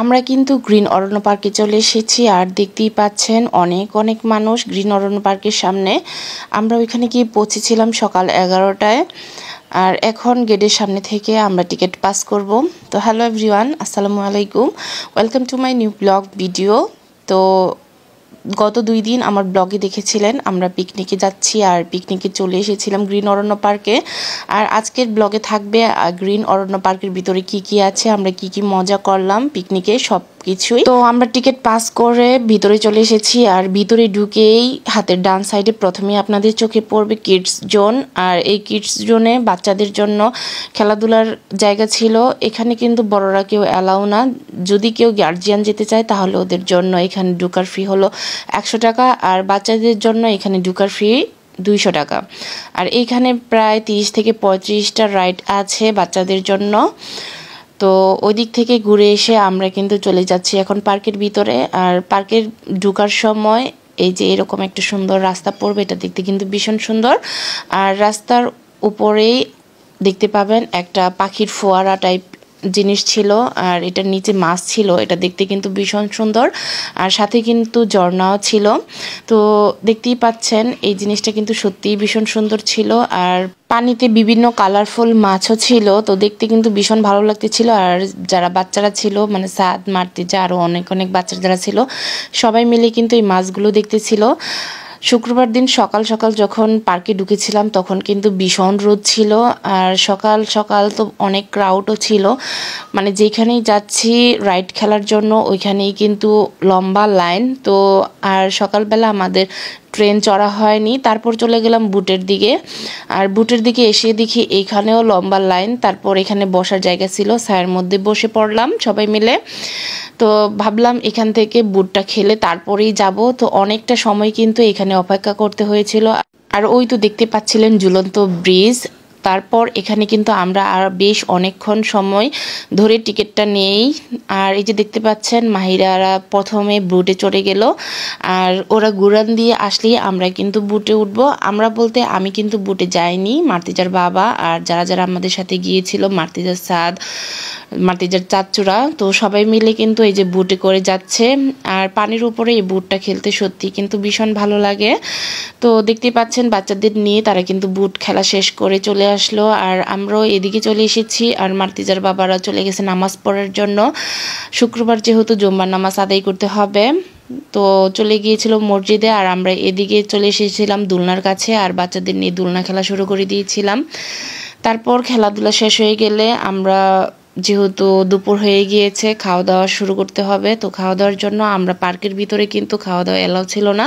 আমরা কিন্তু গ্রিন অরণ্য পার্কে চলে এসেছি আর দেখতেই পাচ্ছেন অনেক অনেক মানুষ গ্রিন অরণ্য পার্কের সামনে আমরা ওইখানে গিয়ে পৌঁছেছিলাম সকাল এগারোটায় আর এখন গেটের সামনে থেকে আমরা টিকিট পাস করব তো হ্যালো এভরিওয়ান আসসালামু আলাইকুম welcome to my new blog video তো গত দুই দিন আমার ব্লগে দেখেছিলেন আমরা পিকনিকে যাচ্ছি আর পিকনিকে চলে এসেছিলাম গ্রিন অরণ্য পার্কে আর আজকের ব্লগে থাকবে গ্রিন অরণ্য পার্কের ভিতরে কি কি আছে আমরা কি কি মজা করলাম পিকনিকে সব কিছুই তো আমরা টিকিট পাস করে ভিতরে চলে এসেছি আর ভিতরে ঢুকেই হাতের ডান সাইডে প্রথমে আপনাদের চোখে পড়বে কিডস জোন আর এই কিডস জোনে বাচ্চাদের জন্য খেলাধুলার জায়গা ছিল এখানে কিন্তু বড়রা কেউ অ্যালাউ না যদি কেউ গার্জিয়ান যেতে চায় তাহলে ওদের জন্য এখানে ঢুকার ফি হলো একশো টাকা আর বাচ্চাদের জন্য এখানে ঢুকার ফি দুইশো টাকা আর এইখানে প্রায় তিরিশ থেকে পঁয়ত্রিশটা রাইড আছে বাচ্চাদের জন্য তো ওই দিক থেকে ঘুরে এসে আমরা কিন্তু চলে যাচ্ছি এখন পার্কের ভিতরে আর পার্কের ঢুকার সময় এই যে এরকম একটা সুন্দর রাস্তা পড়বে এটা দেখতে কিন্তু ভীষণ সুন্দর আর রাস্তার উপরেই দেখতে পাবেন একটা পাখির ফোয়ারা টাইপ জিনিস ছিল আর এটার নিচে মাছ ছিল এটা দেখতে কিন্তু ভীষণ সুন্দর আর সাথে কিন্তু ঝর্ণাও ছিল তো দেখতেই পাচ্ছেন এই জিনিসটা কিন্তু সত্যিই ভীষণ সুন্দর ছিল আর পানিতে বিভিন্ন কালারফুল মাছও ছিল তো দেখতে কিন্তু ভীষণ ভালো লাগতেছিল আর যারা বাচ্চারা ছিল মানে সাদ মারতে যা আরও অনেক অনেক বাচ্চারা যারা ছিল সবাই মিলে কিন্তু এই মাছগুলো দেখতেছিল শুক্রবার দিন সকাল সকাল যখন পার্কে ঢুকেছিলাম তখন কিন্তু ভীষণ রোদ ছিল আর সকাল সকাল তো অনেক ক্রাউডও ছিল মানে যেখানেই যাচ্ছি রাইড খেলার জন্য ওইখানেই কিন্তু লম্বা লাইন তো আর সকালবেলা আমাদের ট্রেন চড়া হয়নি তারপর চলে গেলাম বুটের দিকে আর বুটের দিকে এসে দেখি এইখানেও লম্বা লাইন তারপর এখানে বসার জায়গা ছিল সায়ের মধ্যে বসে পড়লাম সবাই মিলে তো ভাবলাম এখান থেকে বুটটা খেলে তারপরেই যাব তো অনেকটা সময় কিন্তু এখানে অপেক্ষা করতে হয়েছিল আর ওই তো দেখতে পাচ্ছিলেন ঝুলন্ত ব্রিজ তারপর এখানে কিন্তু আমরা আর বেশ অনেকক্ষণ সময় ধরে টিকিটটা নেই আর এই যে দেখতে পাচ্ছেন মাহিরারা প্রথমে বুটে চড়ে গেল আর ওরা গুরান দিয়ে আসলেই আমরা কিন্তু বুটে উঠব আমরা বলতে আমি কিন্তু বুটে যাইনি মার্তিজার বাবা আর যারা যারা আমাদের সাথে গিয়েছিল মার্তিজার সাদ মার্তিজার চাচুরা তো সবাই মিলে কিন্তু এই যে বুটে করে যাচ্ছে আর পানির উপরে এই বুটটা খেলতে সত্যি কিন্তু ভীষণ ভালো লাগে তো দেখতে পাচ্ছেন বাচ্চাদের নিয়ে তারা কিন্তু বুট খেলা শেষ করে চলে আসলো আর আমরাও এদিকে চলে এসেছি আর মার্তিজার বাবারা চলে গেছে নামাজ পড়ার জন্য শুক্রবার যেহেতু জুম্মার নামাজ আদায় করতে হবে তো চলে গিয়েছিল মসজিদে আর আমরা এদিকে চলে এসেছিলাম দুলনার কাছে আর বাচ্চাদের নিয়ে দুলনা খেলা শুরু করে দিয়েছিলাম তারপর খেলাধুলা শেষ হয়ে গেলে আমরা যেহেতু দুপুর হয়ে গিয়েছে খাওয়া দাওয়া শুরু করতে হবে তো খাওয়া দাওয়ার জন্য আমরা পার্কের ভিতরে কিন্তু খাওয়া দাওয়া এলাও ছিল না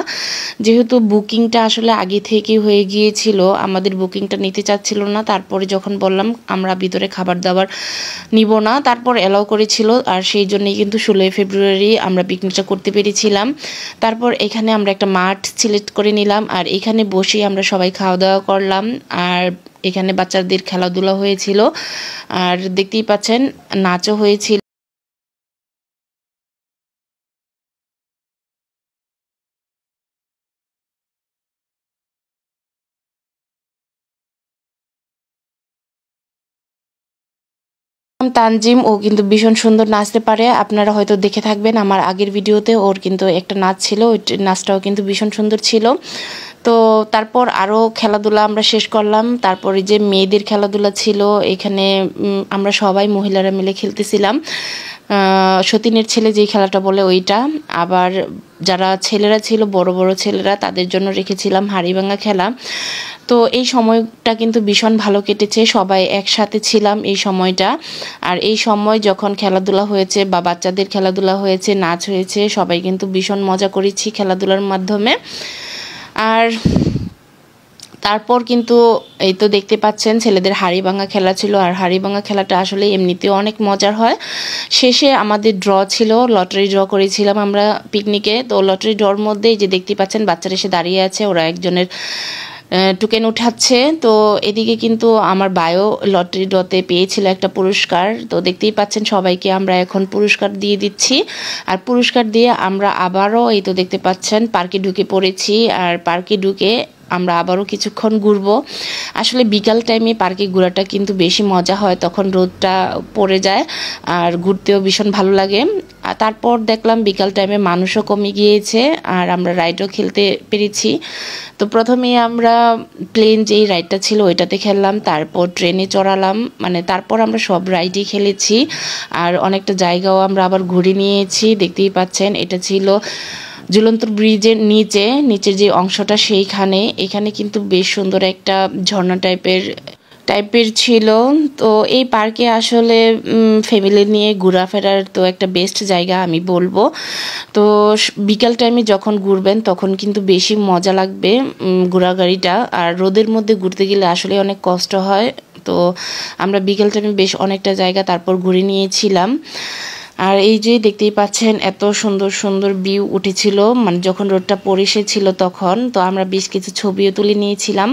যেহেতু বুকিংটা আসলে আগে থেকে হয়ে গিয়েছিল আমাদের বুকিংটা নিতে চাচ্ছিল না তারপরে যখন বললাম আমরা ভিতরে খাবার দাবার নিব না তারপর এলাও করেছিল আর সেই জন্যই কিন্তু ষোলোই ফেব্রুয়ারি আমরা পিকনিকটা করতে পেরেছিলাম তারপর এখানে আমরা একটা মাঠ সিলেক্ট করে নিলাম আর এখানে বসেই আমরা সবাই খাওয়া দাওয়া করলাম আর এখানে বাচ্চাদের খেলাধুলা হয়েছিল আর দেখতেই পাচ্ছেন নাচও হয়েছিল তানজিম ও কিন্তু ভীষণ সুন্দর নাচতে পারে আপনারা হয়তো দেখে থাকবেন আমার আগের ভিডিওতে ওর কিন্তু একটা নাচ ছিল ওই নাচটাও কিন্তু ভীষণ সুন্দর ছিল তো তারপর আরও খেলাধুলা আমরা শেষ করলাম তারপরে যে মেয়েদের খেলাধুলা ছিল এখানে আমরা সবাই মহিলারা মিলে খেলতেছিলাম সতীনের ছেলে যে খেলাটা বলে ওইটা আবার যারা ছেলেরা ছিল বড় বড় ছেলেরা তাদের জন্য রেখেছিলাম হাড়িভাঙা খেলা তো এই সময়টা কিন্তু ভীষণ ভালো কেটেছে সবাই একসাথে ছিলাম এই সময়টা আর এই সময় যখন খেলাধুলা হয়েছে বা বাচ্চাদের খেলাধুলা হয়েছে নাচ হয়েছে সবাই কিন্তু ভীষণ মজা করেছি খেলাধুলার মাধ্যমে আর তারপর কিন্তু এই তো দেখতে পাচ্ছেন ছেলেদের হাড়ি ভাঙা খেলা ছিল আর হাড়ি ভাঙা খেলাটা আসলে এমনিতেও অনেক মজার হয় শেষে আমাদের ড্র ছিল লটারি ড্র করেছিলাম আমরা পিকনিকে তো লটারি ড্রর মধ্যেই যে দেখতে পাচ্ছেন বাচ্চারা এসে দাঁড়িয়ে আছে ওরা একজনের টোকেন উঠাচ্ছে তো এদিকে কিন্তু আমার বায়ো লটারি ডতে পেয়েছিল একটা পুরস্কার তো দেখতেই পাচ্ছেন সবাইকে আমরা এখন পুরস্কার দিয়ে দিচ্ছি আর পুরস্কার দিয়ে আমরা আবারও এই তো দেখতে পাচ্ছেন পার্কে ঢুকে পড়েছি আর পার্কে ঢুকে আমরা আবারও কিছুক্ষণ ঘুরব আসলে বিকাল টাইমে পার্কে ঘোরাটা কিন্তু বেশি মজা হয় তখন রোদটা পড়ে যায় আর ঘুরতেও ভীষণ ভালো লাগে আর তারপর দেখলাম বিকাল টাইমে মানুষও কমে গিয়েছে আর আমরা রাইডও খেলতে পেরেছি তো প্রথমে আমরা প্লেন যেই রাইডটা ছিল ওইটাতে খেললাম তারপর ট্রেনে চড়ালাম মানে তারপর আমরা সব রাইডই খেলেছি আর অনেকটা জায়গাও আমরা আবার ঘুরে নিয়েছি দেখতেই পাচ্ছেন এটা ছিল ঝুলন্ত ব্রিজের নিচে নিচের যে অংশটা সেইখানে এখানে কিন্তু বেশ সুন্দর একটা ঝর্ণা টাইপের টাইপের ছিল তো এই পার্কে আসলে ফ্যামিলি নিয়ে ঘোরাফেরার তো একটা বেস্ট জায়গা আমি বলবো তো বিকাল টাইমে যখন ঘুরবেন তখন কিন্তু বেশি মজা লাগবে ঘোরাগাড়িটা আর রোদের মধ্যে ঘুরতে গেলে আসলে অনেক কষ্ট হয় তো আমরা বিকেল টাইমে বেশ অনেকটা জায়গা তারপর ঘুরে নিয়েছিলাম আর এই যে দেখতেই পাচ্ছেন এত সুন্দর সুন্দর ভিউ উঠেছিল মানে যখন রোডটা পরিষে ছিল তখন তো আমরা বেশ কিছু ছবিও তুলে নিয়েছিলাম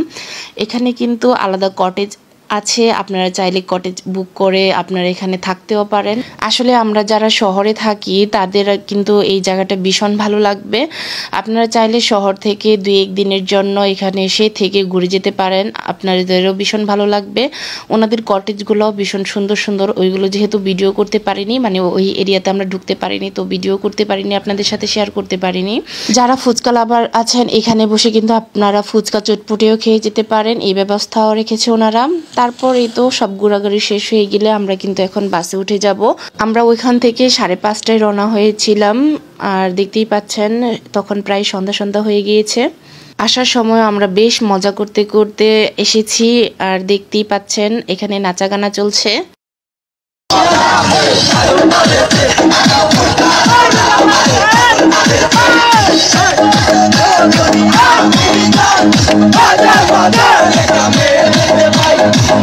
এখানে কিন্তু আলাদা কটেজ আছে আপনারা চাইলে কটেজ বুক করে আপনারা এখানে থাকতেও পারেন আসলে আমরা যারা শহরে থাকি তাদের কিন্তু এই জায়গাটা ভীষণ ভালো লাগবে আপনারা চাইলে শহর থেকে দুই এক দিনের জন্য এখানে এসে থেকে ঘুরে যেতে পারেন আপনাদেরও ভীষণ ভালো লাগবে ওনাদের কটেজগুলো ভীষণ সুন্দর সুন্দর ওইগুলো যেহেতু ভিডিও করতে পারিনি মানে ওই এরিয়াতে আমরা ঢুকতে পারিনি তো ভিডিও করতে পারিনি আপনাদের সাথে শেয়ার করতে পারিনি যারা ফুচকা লাভার আছেন এখানে বসে কিন্তু আপনারা ফুচকা চটপুটিও খেয়ে যেতে পারেন এই ব্যবস্থাও রেখেছে ওনারা তারপর এই তো সব ঘোরাঘুরি শেষ হয়ে গেলে আমরা কিন্তু এখন বাসে উঠে যাব আমরা ওইখান থেকে সাড়ে পাঁচটায় রওনা হয়েছিলাম আর দেখতেই পাচ্ছেন তখন প্রায় সন্ধ্যা সন্ধ্যা হয়ে গিয়েছে আসার সময় আমরা বেশ মজা করতে করতে এসেছি আর দেখতেই পাচ্ছেন এখানে নাচা গানা চলছে পিকনিক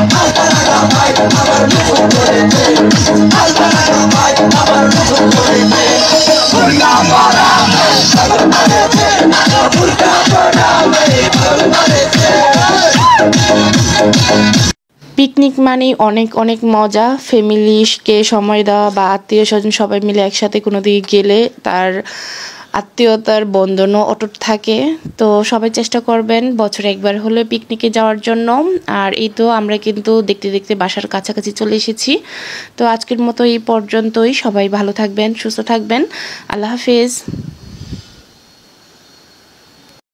মানেই অনেক অনেক মজা ফ্যামিলিকে সময় দেওয়া বা আত্মীয় স্বজন সবাই মিলে একসাথে কোনো দিকে গেলে তার আত্মীয়তার বন্ধনও অটুট থাকে তো সবাই চেষ্টা করবেন বছরে একবার হলে পিকনিকে যাওয়ার জন্য আর এই তো আমরা কিন্তু দেখতে দেখতে বাসার কাছাকাছি চলে এসেছি তো আজকের মতো এই পর্যন্তই সবাই ভালো থাকবেন সুস্থ থাকবেন আল্লাহ হাফিজ